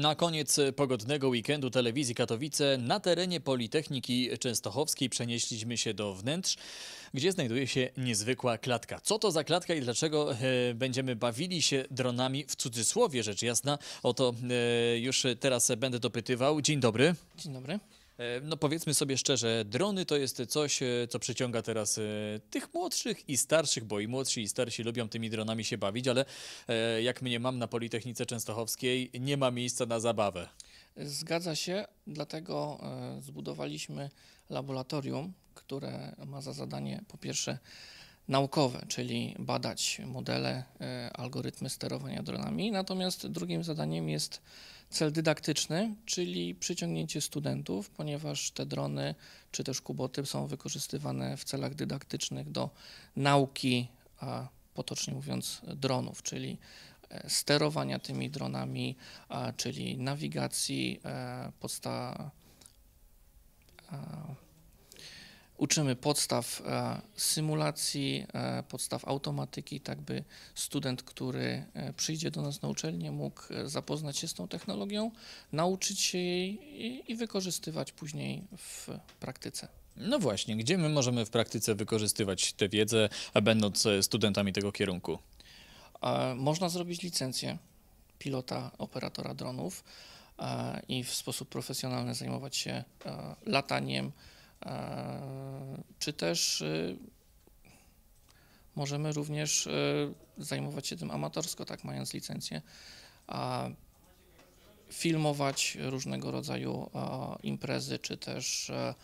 Na koniec pogodnego weekendu telewizji Katowice na terenie Politechniki Częstochowskiej przenieśliśmy się do wnętrz, gdzie znajduje się niezwykła klatka. Co to za klatka i dlaczego e, będziemy bawili się dronami w cudzysłowie, rzecz jasna? O to e, już teraz będę dopytywał. Dzień dobry. Dzień dobry. E, no powiedzmy sobie szczerze, drony to jest coś, e, co przyciąga teraz e, tych młodszych i starszych, bo i młodsi i starsi lubią tymi dronami się bawić, ale jak mnie mam na Politechnice Częstochowskiej, nie ma miejsca na zabawę. Zgadza się, dlatego zbudowaliśmy laboratorium, które ma za zadanie po pierwsze naukowe, czyli badać modele, e, algorytmy sterowania dronami. Natomiast drugim zadaniem jest cel dydaktyczny, czyli przyciągnięcie studentów, ponieważ te drony czy też kuboty są wykorzystywane w celach dydaktycznych do nauki, a potocznie mówiąc, dronów, czyli e, sterowania tymi dronami, czyli nawigacji, e, podsta Uczymy podstaw e, symulacji, e, podstaw automatyki, tak by student, który e, przyjdzie do nas na uczelnię, mógł zapoznać się z tą technologią, nauczyć się jej i, i wykorzystywać później w praktyce. No właśnie, gdzie my możemy w praktyce wykorzystywać tę wiedzę, będąc studentami tego kierunku? Można zrobić licencję pilota operatora dronów i w sposób profesjonalny zajmować się lataniem E, czy też y, możemy również y, zajmować się tym amatorsko, tak mając licencję, filmować różnego rodzaju e, imprezy, czy też e,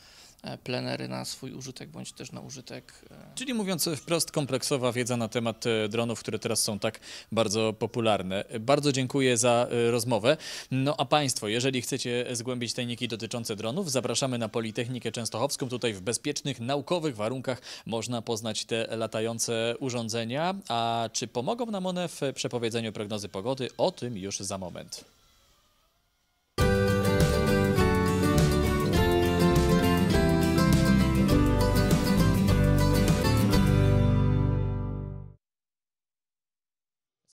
E, plenery na swój użytek, bądź też na użytek. E, Czyli mówiąc wprost, kompleksowa wiedza na temat e, dronów, które teraz są tak bardzo popularne. Bardzo dziękuję za rozmowę. No a Państwo, jeżeli chcecie zgłębić tajniki dotyczące dronów, zapraszamy na Politechnikę Częstochowską. Tutaj w bezpiecznych, naukowych warunkach można poznać te latające urządzenia. A czy pomogą nam one w przepowiedzeniu prognozy pogody? O tym już za moment.